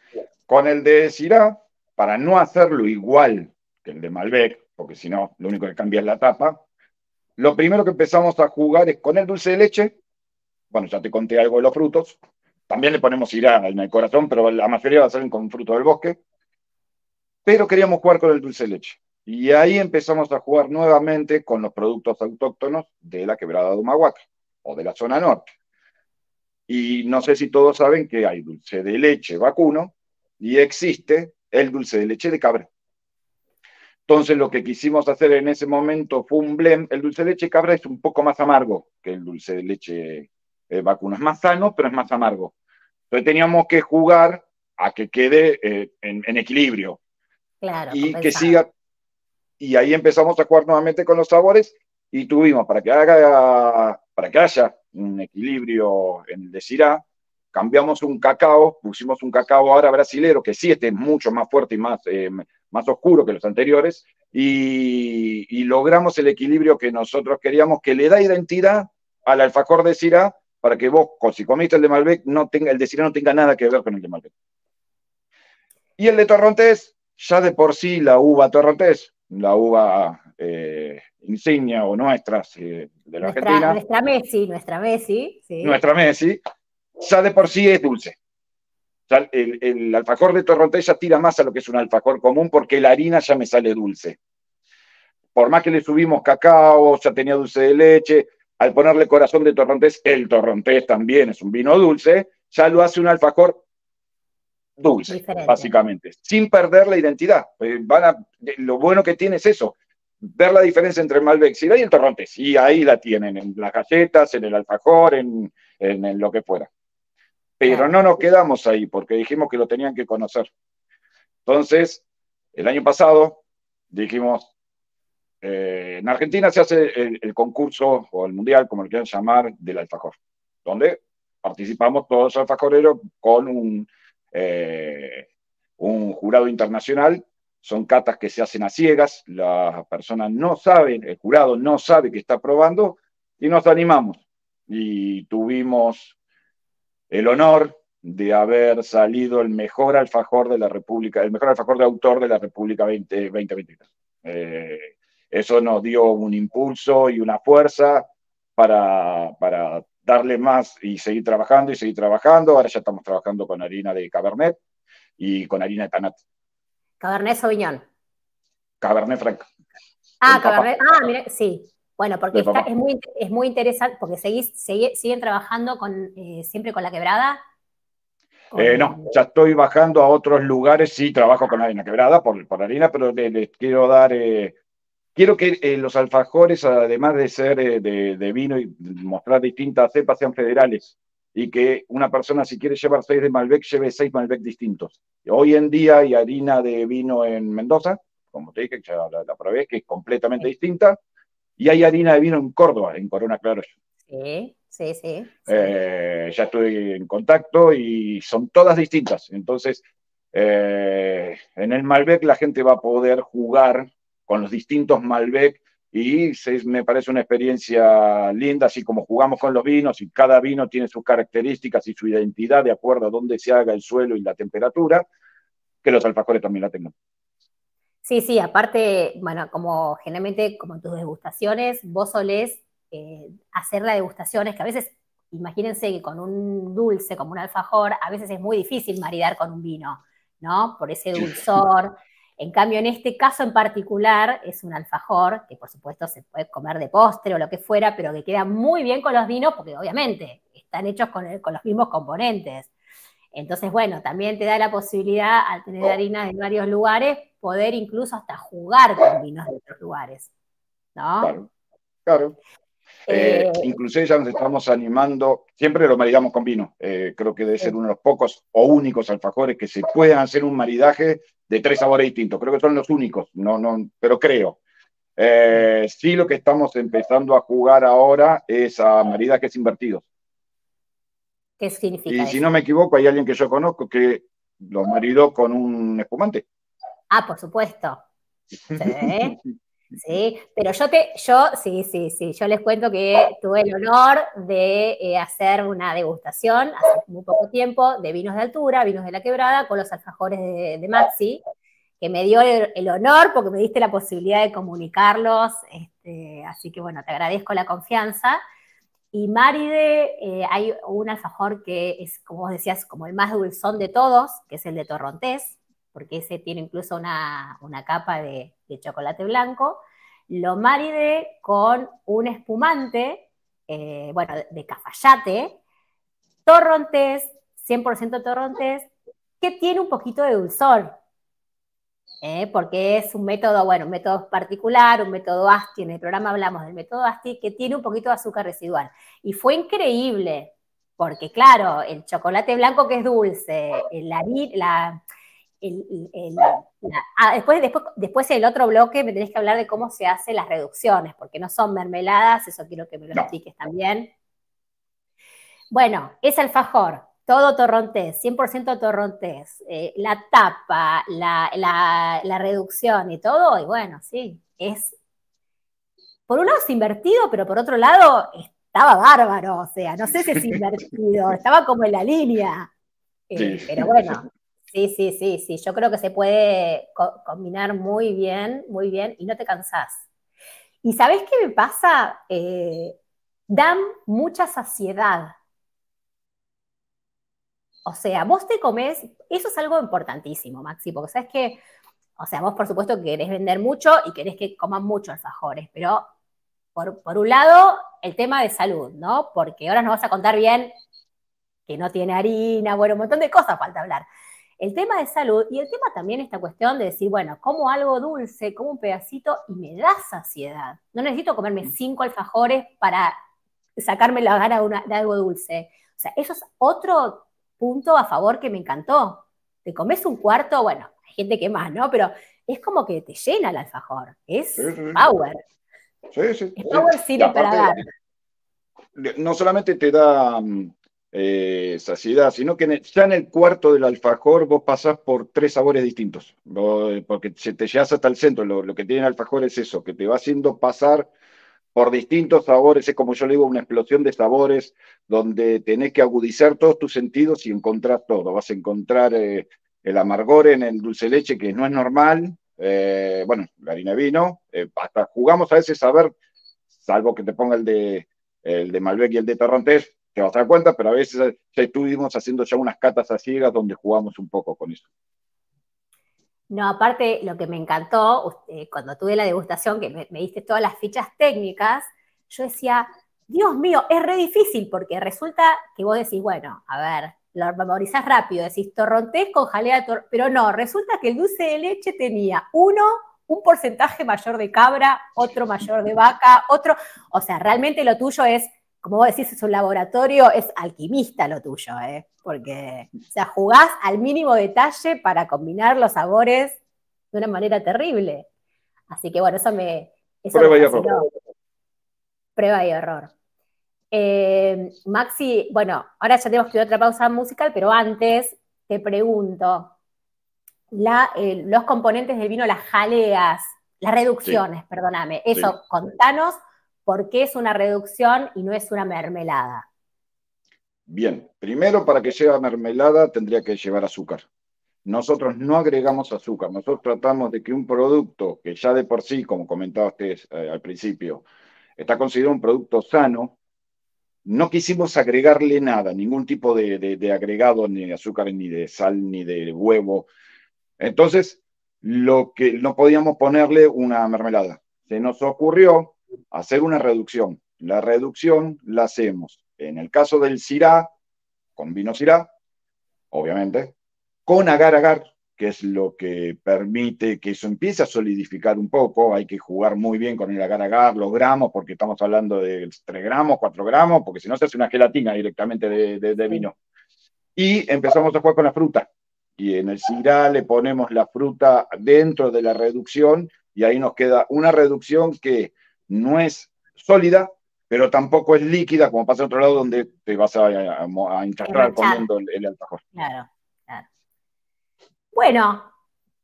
con el de Syrah, para no hacerlo igual el de Malbec, porque si no, lo único que cambia es la tapa, lo primero que empezamos a jugar es con el dulce de leche. Bueno, ya te conté algo de los frutos. También le ponemos irán al el corazón, pero la mayoría va a ser con fruto del bosque. Pero queríamos jugar con el dulce de leche. Y ahí empezamos a jugar nuevamente con los productos autóctonos de la quebrada de Humahuaca o de la zona norte. Y no sé si todos saben que hay dulce de leche vacuno y existe el dulce de leche de cabra. Entonces lo que quisimos hacer en ese momento fue un blend. El dulce de leche cabra es un poco más amargo que el dulce de leche eh, vacuno. Es más sano, pero es más amargo. Entonces teníamos que jugar a que quede eh, en, equilibrio. Claro, y que siga. Y ahí empezamos a jugar nuevamente con los sabores y tuvimos, para que, haga, para que haya un equilibrio en el de sirá cambiamos un cacao, pusimos un cacao ahora brasilero, que sí, este es mucho más fuerte y más, eh, más oscuro que los anteriores, y, logramos el equilibrio que nosotros queríamos, que le da identidad al alfajor de sirá para que vos, si comiste el de Malbec, no tenga, el de Syrah no tenga nada que ver con el de Malbec. Y el de Torrontés, ya de por sí la uva Torrontés, la uva eh, insignia o nuestras eh, de la nuestra, Argentina. Nuestra Messi, nuestra Messi. Nuestra Messi, ya de por sí es dulce el, alfajor de ya tira más a lo que es un alfajor común porque la harina ya me sale dulce. Por más que le subimos cacao, ya tenía dulce de leche, al ponerle corazón de torrontés, el torrontés también es un vino dulce, ya lo hace un alfajor dulce, básicamente, sin perder la identidad. Eh, van a, lo bueno que tiene es eso, ver la diferencia entre el Malbec y el torrontés. Y ahí la tienen, en las galletas, en el alfajor, en, en lo que fuera. Pero no nos quedamos ahí porque dijimos que lo tenían que conocer. Entonces, el año pasado dijimos, eh, en Argentina se hace el, concurso o el mundial, como lo quieran llamar, del alfajor, donde participamos todos los alfajoreros con un, eh, un jurado internacional. Son catas que se hacen a ciegas, las personas no saben, el jurado no sabe que está probando y nos animamos. Y tuvimos el honor de haber salido el mejor alfajor de la República, el mejor alfajor de autor de la República 2023. Eh, eso nos dio un impulso y una fuerza para, para darle más y seguir trabajando y seguir trabajando. Ahora ya estamos trabajando con harina de Cabernet y con harina de Tanat. Cabernet Sauvignon. Cabernet Franc. Ah, Cabernet. Ah, mire, sí. Bueno, porque es, muy, es muy interesante, porque seguís, siguen trabajando con, eh, siempre con la quebrada. Eh, no, ya estoy bajando a otros lugares, sí trabajo con la harina quebrada, por, por harina, pero les, quiero dar, eh, quiero que los alfajores, además de ser de, vino y mostrar distintas cepas, sean federales y que una persona si quiere llevar seis de Malbec, lleve seis Malbec distintos. Hoy en día hay harina de vino en Mendoza, como te dije, ya la, probé, que es completamente distinta, y hay harina de vino en Córdoba, en Corona Claro. Sí, sí, sí. Eh, ya estoy en contacto y son todas distintas. Entonces, eh, en el Malbec la gente va a poder jugar con los distintos Malbec y me parece una experiencia linda, así como jugamos con los vinos y cada vino tiene sus características y su identidad de acuerdo a dónde se haga el suelo y la temperatura, que los alfajores también la tengan. Sí, sí, aparte, bueno, como generalmente, como tus degustaciones, vos solés eh, hacer las degustaciones, que a veces, imagínense que con un dulce, como un alfajor, a veces es muy difícil maridar con un vino, ¿no? Por ese dulzor. En cambio, en este caso en particular, es un alfajor, que por supuesto se puede comer de postre o lo que fuera, pero que queda muy bien con los vinos, porque obviamente están hechos con, con los mismos componentes. Entonces, bueno, también te da la posibilidad, al tener oh. harinas de varios lugares, poder incluso hasta jugar con vinos de otros lugares. ¿No? Claro, claro. Eh, eh, ya nos estamos animando, siempre lo maridamos con vino, eh, creo que debe ser uno de los pocos o únicos alfajores que se puedan hacer un maridaje de tres sabores distintos, creo que son los únicos, no, no, pero creo. sí lo que estamos empezando a jugar ahora es a maridajes invertidos, ¿Qué significa? Y si no me equivoco, hay alguien que yo conozco que lo maridó con un espumante. Ah, por supuesto. Sí. <laughs> sí, pero yo te, yo, sí, sí, sí, yo les cuento que tuve el honor de eh, hacer una degustación hace muy poco tiempo de vinos de altura, vinos de la quebrada, con los alfajores de, Maxi, que me dio el, honor porque me diste la posibilidad de comunicarlos, este, así que bueno, te agradezco la confianza y maride eh, hay un alfajor que es, como vos decías, como el más dulzón de todos, que es el de Torrontés, porque ese tiene incluso una, capa de, chocolate blanco. Lo maride con un espumante, eh, bueno, de cafayate, Torrontés, 100% Torrontés, que tiene un poquito de dulzor, ¿eh? porque es un método, bueno, un método particular, un método ASTI, en el programa hablamos del método ASTI, que tiene un poquito de azúcar residual. Y fue increíble, porque claro, el chocolate blanco que es dulce, la, ah, después, después, después el otro bloque me tenés que hablar de cómo se hacen las reducciones, porque no son mermeladas, eso quiero que me lo expliques también. Bueno, es alfajor, todo torrontés, 100% torrontés. Eh, la tapa, la, reducción y todo, y bueno, sí, es por un lado es invertido, pero por otro lado estaba bárbaro, o sea, no sé si es invertido, <laughs> estaba como en la línea. Eh, pero bueno, sí, sí, sí, sí, yo creo que se puede combinar muy bien, muy bien, y no te cansás. ¿Y sabes qué me pasa? Eh, dan mucha saciedad o sea, vos te comes, eso es algo importantísimo, Maxi, porque sabes que, o sea, vos por supuesto querés vender mucho y querés que coman muchos alfajores, pero por, un lado, el tema de salud, ¿no? Porque ahora nos vas a contar bien que no tiene harina, bueno, un montón de cosas falta hablar. El tema de salud y el tema también esta cuestión de decir, bueno, como algo dulce, como un pedacito y me da saciedad. No necesito comerme cinco alfajores para sacarme la gana de algo dulce. O sea, eso es otro punto a favor que me encantó. Te comes un cuarto, bueno, hay gente que más, ¿no? Pero es como que te llena el alfajor. Es power. Sí, sí. Es power sirve para dar. No solamente te da mm, eh, saciedad, sino que ya en el cuarto del alfajor vos pasás por tres sabores distintos, eh, porque se te llevas hasta el centro, lo que tiene el alfajor es eso, que te va haciendo pasar por distintos sabores, es como yo le digo, una explosión de sabores donde tenés que agudizar todos tus sentidos y encontrar todo. Vas a encontrar eh, el amargor en el dulce leche que no es normal, eh, bueno, la harina de vino, eh, hasta jugamos a veces a ver, salvo que te ponga el de, el de Malbec y el de Torrontés, te vas a dar cuenta, pero a veces ya estuvimos haciendo ya unas catas a ciegas donde jugamos un poco con eso. No, aparte, lo que me encantó, eh, cuando tuve la degustación, que me, diste todas las fichas técnicas, yo decía, Dios mío, es re difícil, porque resulta que vos decís, bueno, a ver, lo memorizás rápido, decís torrontés con jalea pero no, resulta que el dulce de leche tenía uno, un porcentaje mayor de cabra, otro mayor de vaca, otro, o sea, realmente lo tuyo es como vos decís, es un laboratorio, es alquimista lo tuyo, ¿eh? Porque, o sea, jugás al mínimo detalle para combinar los sabores de una manera terrible. Así que, bueno, eso me... Prueba y error. Prueba y error. Eh, Maxi, bueno, ahora ya tenemos que ir a otra pausa musical, pero antes te pregunto, eh, los componentes del vino, las jaleas, las reducciones, perdóname, eso, contanos por qué es una reducción y no es una mermelada. Bien, primero para que lleve mermelada tendría que llevar azúcar. Nosotros no agregamos azúcar, nosotros tratamos de que un producto que ya de por sí, como comentaba usted eh, al principio, está considerado un producto sano, no quisimos agregarle nada, ningún tipo de, agregado, ni de azúcar, ni de sal, ni de huevo. Entonces, lo que no podíamos ponerle una mermelada. Se nos ocurrió hacer una reducción. La reducción la hacemos en el caso del sira, con vino cirá, obviamente, con agar-agar, que es lo que permite que eso empiece a solidificar un poco. Hay que jugar muy bien con el agar-agar, los gramos, porque estamos hablando de 3 gramos, 4 gramos, porque si no se hace una gelatina directamente de, vino. Y empezamos a jugar con la fruta. Y en el cirá le ponemos la fruta dentro de la reducción y ahí nos queda una reducción que no es sólida, pero tampoco es líquida, como pasa en otro lado donde te vas a, a, comiendo el, alfajor. Claro, claro. Bueno,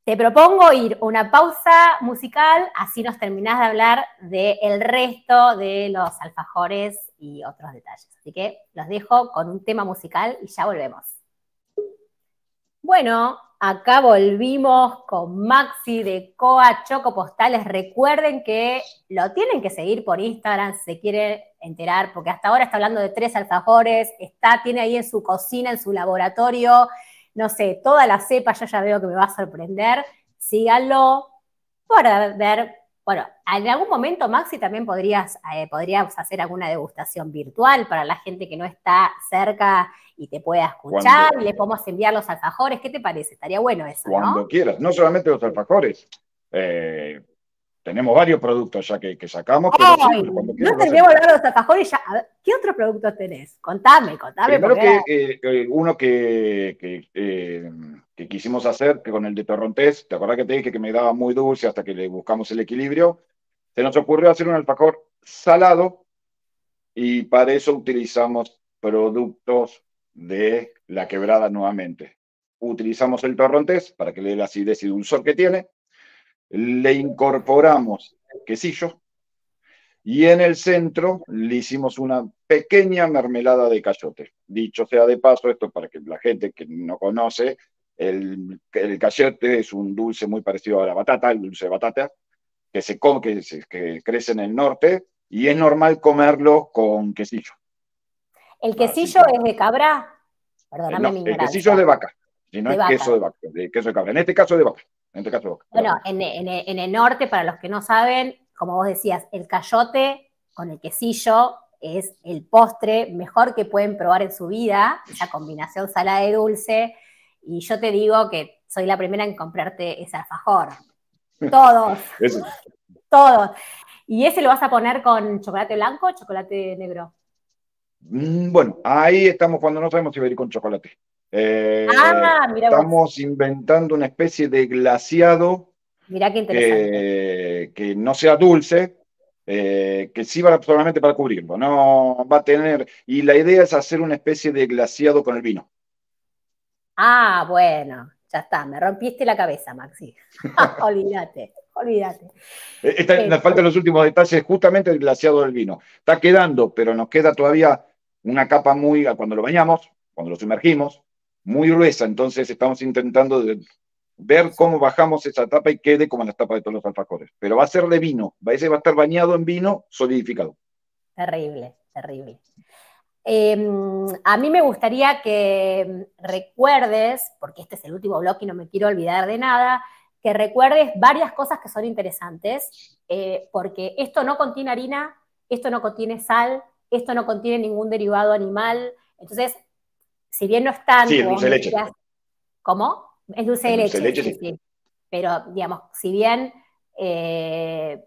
te propongo ir a una pausa musical, así nos terminás de hablar del resto de los alfajores y otros detalles. Así que los dejo con un tema musical y ya volvemos. Bueno, Acá volvimos con Maxi de Coa Choco Postales. Recuerden que lo tienen que seguir por Instagram si se quieren enterar, porque hasta ahora está hablando de tres alfajores, está, tiene ahí en su cocina, en su laboratorio, no sé, toda la cepa, yo ya veo que me va a sorprender. Síganlo para ver bueno, en algún momento, Maxi, también podrías, eh, hacer alguna degustación virtual para la gente que no está cerca y te pueda escuchar. y le podemos enviar los alfajores. ¿Qué te parece? Estaría bueno eso. Cuando quieras, no solamente los alfajores. Eh, tenemos varios productos ya que, sacamos. no te llevo los alfajores ya. ¿Qué otros productos tenés? Contame, contame. Primero que eh, eh, uno que, que, eh, que, quisimos hacer que con el de Torrontés, ¿te acordás que te dije que me daba muy dulce hasta que le buscamos el equilibrio? Se nos ocurrió hacer un alfajor salado y para eso utilizamos productos de la quebrada nuevamente. Utilizamos el torrontés para que le dé la acidez y dulzor que tiene, le incorporamos quesillo y en el centro le hicimos una pequeña mermelada de cayote. Dicho sea de paso, esto para que la gente que no conoce, el, el cayote es un dulce muy parecido a la batata, el dulce de batata, que se, come, que, crece en el norte y es normal comerlo con quesillo. ¿El quesillo es de cabra? Perdóname El quesillo es de vaca, si no es queso de vaca, queso cabra. En este caso de vaca. Este bueno, en, en, el norte, para los que no saben, como vos decías, el cayote con el quesillo es el postre mejor que pueden probar en su vida, esa combinación salada y dulce, y yo te digo que soy la primera en comprarte ese alfajor. Todos. <laughs> todos. ¿Y ese lo vas a poner con chocolate blanco o chocolate negro? Mm, bueno, ahí estamos cuando no sabemos si va con chocolate. Eh, ah, mira estamos inventando una especie de glaciado eh, Que, no sea dulce, eh, que sirva va solamente para cubrirlo, no va a tener, y la idea es hacer una especie de glaciado con el vino. Ah, bueno, ya está, me rompiste la cabeza, Maxi. <laughs> olvídate, olvídate. Está, nos este. faltan los últimos detalles, justamente el glaciado del vino. Está quedando, pero nos queda todavía una capa muy, cuando lo bañamos, cuando lo sumergimos, muy gruesa, entonces estamos intentando ver cómo bajamos esa tapa y quede como la tapa de todos los alfajores. Pero va a ser de vino, va a estar bañado en vino solidificado. Terrible, terrible. Em, a mí me gustaría que recuerdes, porque este es el último blog y no me quiero olvidar de nada, que recuerdes varias cosas que son interesantes, eh, porque esto no contiene harina, esto no contiene sal, esto no contiene ningún derivado animal. Entonces, si bien no están... ¿Cómo? Es dulce de leche. Pero, digamos, si bien eh,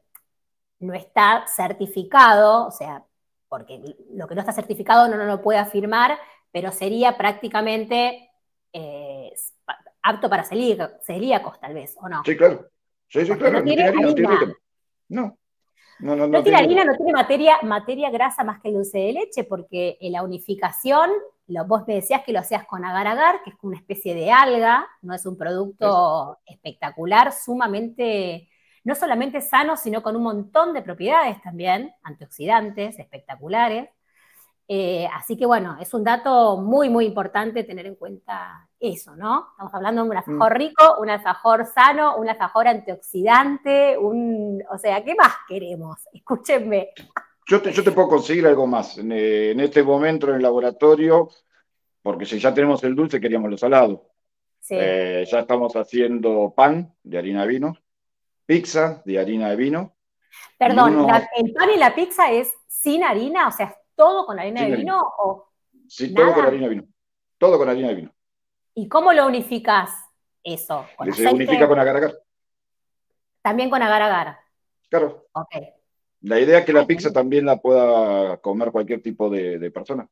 no está certificado, o sea, porque lo que no está certificado no, no lo puede afirmar, pero sería prácticamente eh, apto para celíacos, tal vez, ¿o no? Sí, claro. No tiene, no No, no, tiene harina, no tiene materia, materia grasa más que el dulce de leche, porque la unificación vos me decías que lo hacías con agar-agar, que es una especie de alga, no es un producto espectacular, sumamente, no solamente sano, sino con un montón de propiedades también, antioxidantes, espectaculares. Eh, así que bueno, es un dato muy, muy importante tener en cuenta eso, ¿no? Estamos hablando de un alfajor mm. rico, un alfajor sano, un alfajor antioxidante, un... O sea, ¿qué más queremos? Escúchenme. Yo te, puedo conseguir algo más. Eh, en, este momento en el laboratorio, porque si ya tenemos el dulce, queríamos lo salado. Eh, ya estamos haciendo pan de harina de vino, pizza de harina de vino. Perdón, el pan y la pizza es sin harina, o sea, todo con harina de vino o. Sí, todo con harina de vino. Todo con harina de vino. ¿Y cómo lo unificas eso? ¿Con se unifica con agar agar. También con agar agar. Claro. Ok. La idea es que la pizza también la pueda comer cualquier tipo de, persona.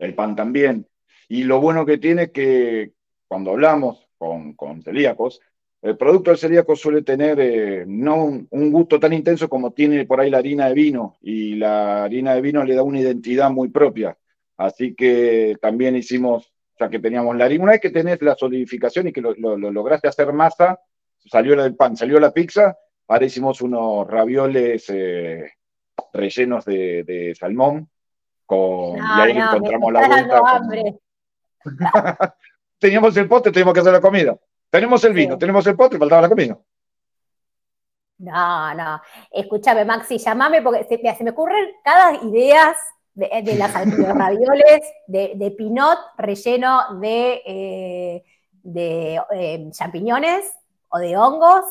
El pan también. Y lo bueno que tiene es que cuando hablamos con, celíacos, el producto del celíaco suele tener eh, no un, gusto tan intenso como tiene por ahí la harina de vino, y la harina de vino le da una identidad muy propia. Así que también hicimos, ya que teníamos la harina, una vez que tenés la solidificación y que lo, lo lograste hacer masa, salió el pan, salió la pizza, Ahora unos ravioles eh, rellenos de, salmón. Con, y ah, ahí encontramos la vuelta. <laughs> teníamos el pote, teníamos que hacer la comida. Tenemos el vino, tenemos el pote, faltaba la comida. No, no. Escúchame, Maxi, llamame porque se, se me ocurren cada ideas de, de las <laughs> ravioles, de, pinot relleno de, eh, eh, champiñones o de hongos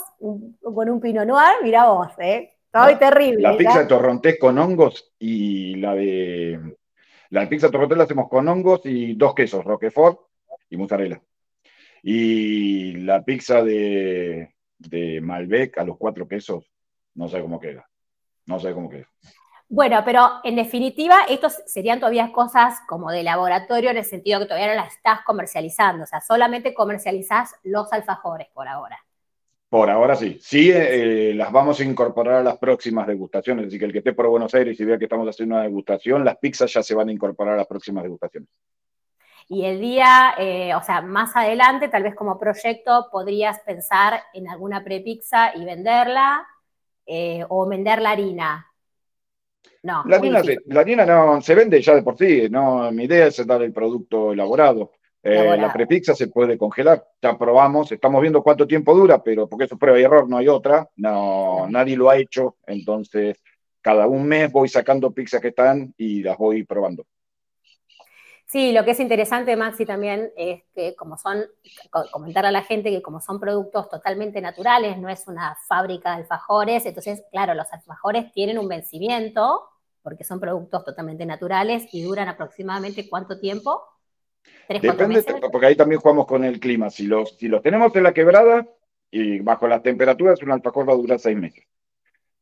con un pino noir, mira vos, ¿eh? Estoy terrible. La pizza ¿eh? de torrontés con hongos y la de. La pizza de torrontés la hacemos con hongos y dos quesos, Roquefort y mozzarella. Y la pizza de, de Malbec a los cuatro quesos, no sé cómo queda. No sé cómo queda. Bueno, pero en definitiva, estos serían todavía cosas como de laboratorio en el sentido que todavía no las estás comercializando, o sea, solamente comercializás los alfajores por ahora. Por ahora sí. Sí, eh, las vamos a incorporar a las próximas degustaciones. Así que el que esté por Buenos Aires y vea que estamos haciendo una degustación, las pizzas ya se van a incorporar a las próximas degustaciones. Y el día, eh, o sea, más adelante, tal vez como proyecto, podrías pensar en alguna prepizza y venderla eh, o vender la harina. No, la harina, se, no, se vende ya de por sí. No, mi idea es dar el producto elaborado. Eh, la prepizza se puede congelar, ya probamos, estamos viendo cuánto tiempo dura, pero porque eso es prueba y error, no hay otra, no, nadie lo ha hecho, entonces cada un mes voy sacando pizzas que están y las voy probando. Sí, lo que es interesante, Maxi, también es que como son, comentar a la gente que como son productos totalmente naturales, no es una fábrica de alfajores, entonces, claro, los alfajores tienen un vencimiento, porque son productos totalmente naturales y duran aproximadamente cuánto tiempo? Depende, porque ahí también jugamos con el clima. Si los, si tenemos en la quebrada y bajo las temperaturas, un alfajor va a durar seis meses.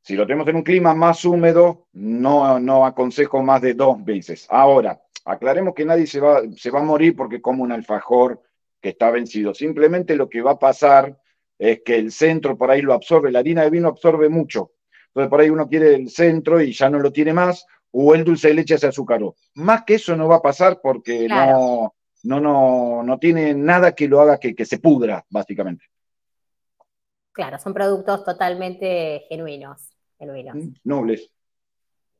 Si lo tenemos en un clima más húmedo, no, no aconsejo más de dos veces. Ahora, aclaremos que nadie se va, se va a morir porque come un alfajor que está vencido. Simplemente lo que va a pasar es que el centro por ahí lo absorbe, la harina de vino absorbe mucho. Entonces por ahí uno quiere el centro y ya no lo tiene más, o el dulce de leche se azúcar. Más que eso no va a pasar porque no, no, no, tiene nada que lo haga que, se pudra, básicamente. Claro, son productos totalmente genuinos. genuinos. Mm, nobles.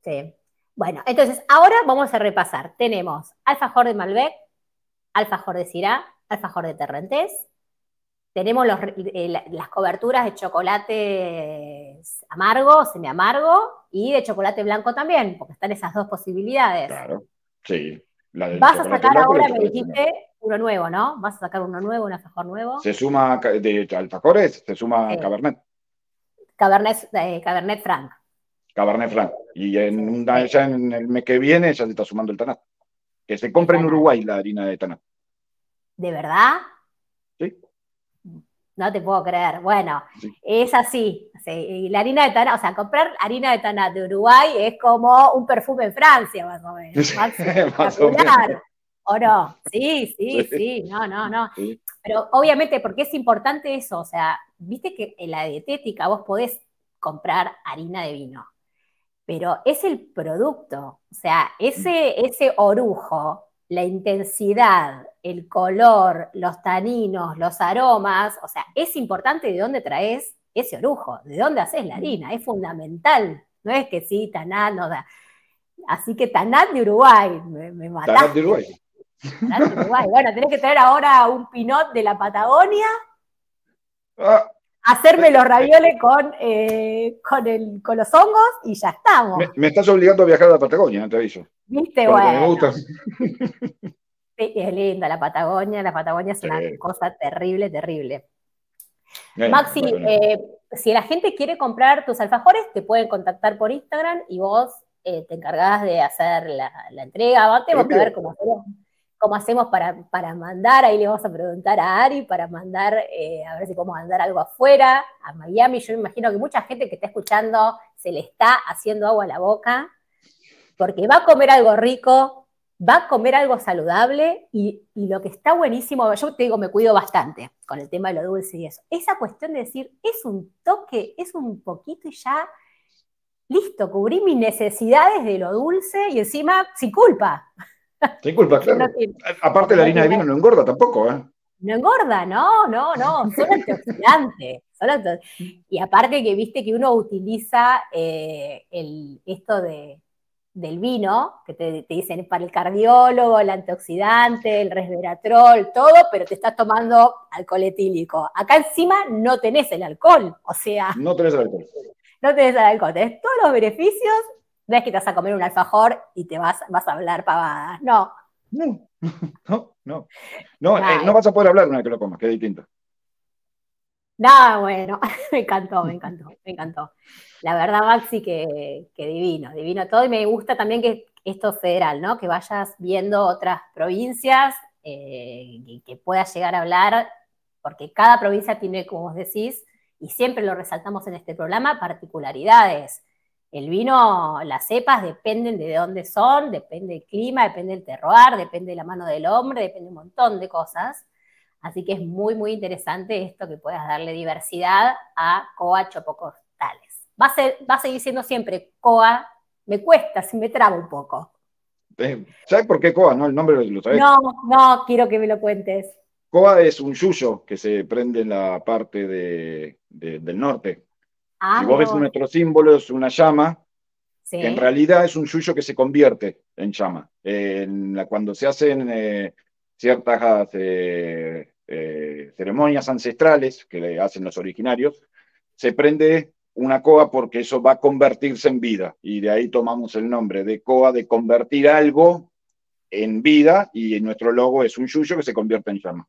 Sí. Bueno, entonces ahora vamos a repasar. Tenemos alfajor de Malbec, alfajor de Sirá, alfajor de Terrentés, tenemos eh, las coberturas de chocolate amargo, semi-amargo, y de chocolate blanco también, porque están esas dos posibilidades. Claro, sí. Vas a sacar ahora, me dijiste, uno nuevo, ¿no? Vas a sacar uno nuevo, un alfajor nuevo. Se suma de alfajores, se suma Cabernet. Cabernet, eh, Cabernet Franc. Cabernet Franc. Y en, ya en el mes que viene ya se está sumando el Tanat. Que se compra en Uruguay la harina de Tanat. ¿De verdad? No te puedo creer. Bueno, es así. Y la harina de tana, o sea, comprar harina de tana de Uruguay es como un perfume en Francia, más o menos. <laughs> o no? Sí, sí, sí, no, no, no. Pero obviamente, porque es importante eso, o sea, viste que en la dietética vos podés comprar harina de vino, pero es el producto, o sea, ese, ese orujo la intensidad, el color, los taninos, los aromas, o sea, es importante de dónde traes ese orujo, de dónde haces la harina, es fundamental. No es que sí, Taná, no da. Así que Tanat de Uruguay, me, mataste. de Uruguay. de Uruguay. Bueno, tenés que traer ahora un pinot de la Patagonia. Ah, hacerme los <laughs> ravioles con, eh, con, el, con los hongos y ya estamos. Me, estás obligando a viajar a la Patagonia, te aviso. Viste, bueno. Me <laughs> Sí, es linda la Patagonia, la Patagonia es una cosa terrible, terrible. Maxi, eh, si la gente quiere comprar tus alfajores, te pueden contactar por Instagram y vos eh, te encargás de hacer la, entrega. Vamos a ver cómo cómo hacemos para, mandar, ahí le vamos a preguntar a Ari para mandar, eh, a ver si podemos mandar algo afuera, a Miami. Yo me imagino que mucha gente que está escuchando se le está haciendo agua a la boca, porque va a comer algo rico, va a comer algo saludable y, y lo que está buenísimo, yo te digo, me cuido bastante con el tema de lo dulce y eso. Esa cuestión de decir, es un toque, es un poquito y ya. Listo, cubrí mis necesidades de lo dulce y encima sin culpa. <laughs> Sin culpa, claro. Aparte la harina de vino no engorda tampoco, ¿eh? No engorda, no, no, no, son antioxidantes. <laughs> Y aparte que viste que uno utiliza eh, el, esto de, del vino, que te, te, dicen para el cardiólogo, el antioxidante, el resveratrol, todo, pero te estás tomando alcohol etílico. Acá encima no tenés el alcohol, o sea... No tenés el alcohol. No tenés el alcohol, tenés todos los beneficios no es que te vas a comer un alfajor y te vas, a hablar pavadas, no. No, <laughs> no, no. Eh, no, vas a poder hablar una vez que lo comas, que es distinto. No, bueno, <laughs> me encantó, me encantó, me encantó. La verdad, Maxi, que, divino, divino todo. Y me gusta también que esto federal, ¿no? Que vayas viendo otras provincias eh, que puedas llegar a hablar, porque cada provincia tiene, como vos decís, y siempre lo resaltamos en este programa, particularidades. El vino, las cepas dependen de dónde son, depende del clima, depende del terroir, depende de la mano del hombre, depende un montón de cosas. Así que es muy, muy interesante esto que puedas darle diversidad a coa chopocostales. Va a, ser, va a seguir siendo siempre coa, me cuesta, si me traba un poco. Eh, ¿Sabes por qué coa? No, el nombre lo, traes? No, no, quiero que me lo cuentes. Coa es un yuyo que se prende en la parte del norte Ah, si vos ves nuestro símbolo, es una llama, que en realidad es un yuyo que se convierte en llama. En cuando se hacen eh, ciertas eh, eh, ceremonias ancestrales que le hacen los originarios, se prende una coa porque eso va a convertirse en vida. Y de ahí tomamos el nombre de coa, de convertir algo en vida, y nuestro logo es un yuyo que se convierte en llama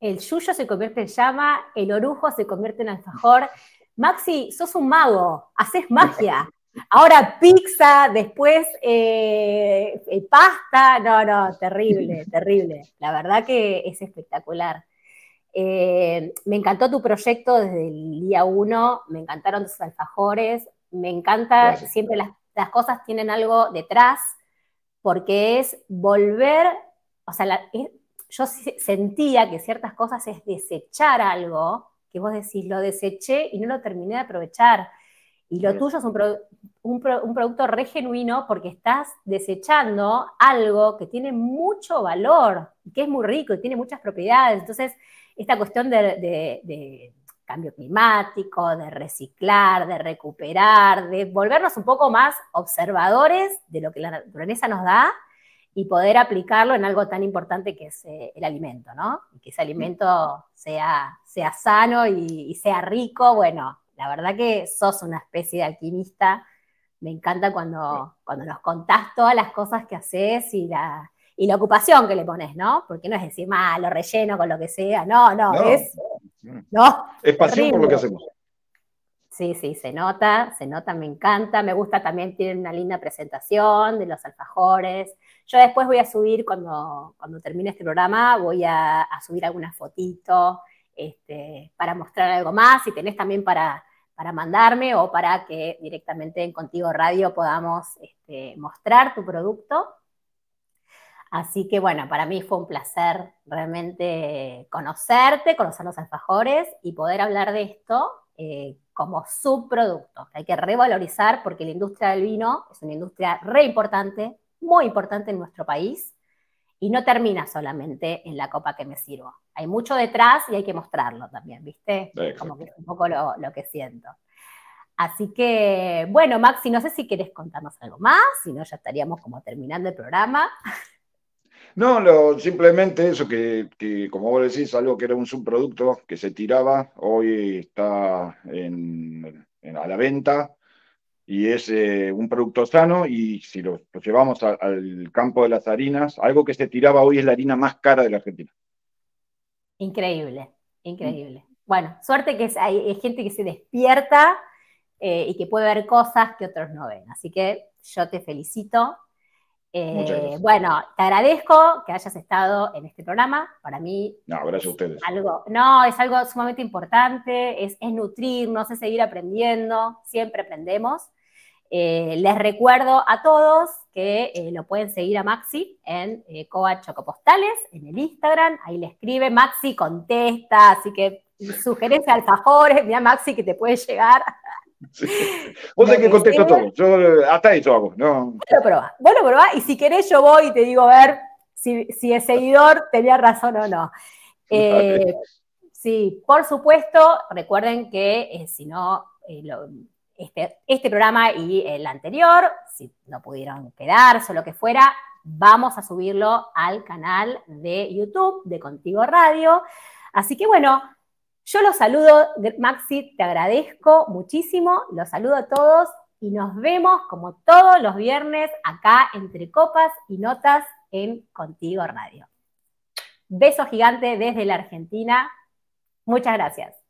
el yuyo se convierte en llama, el orujo se convierte en alfajor. Maxi, sos un mago, haces magia. <laughs> Ahora pizza, después eh, eh, pasta. No, no, terrible, <laughs> terrible. La verdad que es espectacular. Eh, me encantó tu proyecto desde el día uno, me encantaron tus alfajores, me encanta, siempre las, cosas tienen algo detrás, porque es volver, o sea, la, yo sentía que ciertas cosas es desechar algo, que vos decís, lo deseché y no lo terminé de aprovechar. Y lo tuyo es un, producto re genuino porque estás desechando algo que tiene mucho valor, que es muy rico y tiene muchas propiedades. Entonces, esta cuestión de, de cambio climático, de reciclar, de recuperar, de volvernos un poco más observadores de lo que la naturaleza nos da y poder aplicarlo en algo tan importante que es eh, el alimento, ¿no? que ese mm. alimento sea, sea sano y, sea rico, bueno, la verdad que sos una especie de alquimista, me encanta cuando, cuando nos contás todas las cosas que haces y la, la ocupación que le pones, ¿no? Porque no es decir, ah, lo relleno con lo que sea, no, no, es... Mm. No, es pasión por lo que hacemos. Sí, sí, se nota, se nota, me encanta. Me gusta también, tienen una linda presentación de los alfajores. Yo después voy a subir, cuando, cuando termine este programa, voy a, subir algunas fotito este, para mostrar algo más. Si tenés también para, para mandarme o para que directamente en Contigo Radio podamos este, mostrar tu producto. Así que bueno, para mí fue un placer realmente conocerte, conocer los alfajores y poder hablar de esto. Eh, como subproducto, hay que revalorizar porque la industria del vino es una industria re importante, muy importante en nuestro país, y no termina solamente en la copa que me sirvo. Hay mucho detrás y hay que mostrarlo también, ¿viste? Como que es un poco lo, lo que siento. Así que, bueno, Maxi, no sé si quieres contarnos algo más, si no, ya estaríamos como terminando el programa. No, simplemente eso que, como vos decís, algo que era un subproducto que se tiraba, hoy está a la venta y es eh, un producto sano y si lo, llevamos al campo de las harinas, algo que se tiraba hoy es la harina más cara de la Argentina. Increíble, increíble. Mm. Bueno, suerte que hay, gente que se despierta eh, y que puede ver cosas que otros no ven. Así que yo te felicito eh, bueno, te agradezco que hayas estado en este programa. Para mí. No, gracias a ustedes. Algo, no, es algo sumamente importante, es, nutrirnos, es seguir aprendiendo, siempre aprendemos. Eh, les recuerdo a todos que eh, lo pueden seguir a Maxi en Coa Chocopostales, en el Instagram. Ahí le escribe, Maxi contesta, así que <laughs> sugerencia alfajores, mira Maxi que te puede llegar. <laughs> Vos que todo. Eh, hasta hago. No. Vos lo probá. Vos y si querés yo voy y te digo a ver si, si el seguidor tenía razón o no. Eh, sí, por supuesto, recuerden que eh, si no, este, este programa y el anterior, si no pudieron quedarse o lo que fuera, vamos a subirlo al canal de YouTube de Contigo Radio. Así que bueno, yo los saludo, Maxi, te agradezco muchísimo, los saludo a todos y nos vemos como todos los viernes acá entre copas y notas en Contigo Radio. Beso gigante desde la Argentina. Muchas gracias.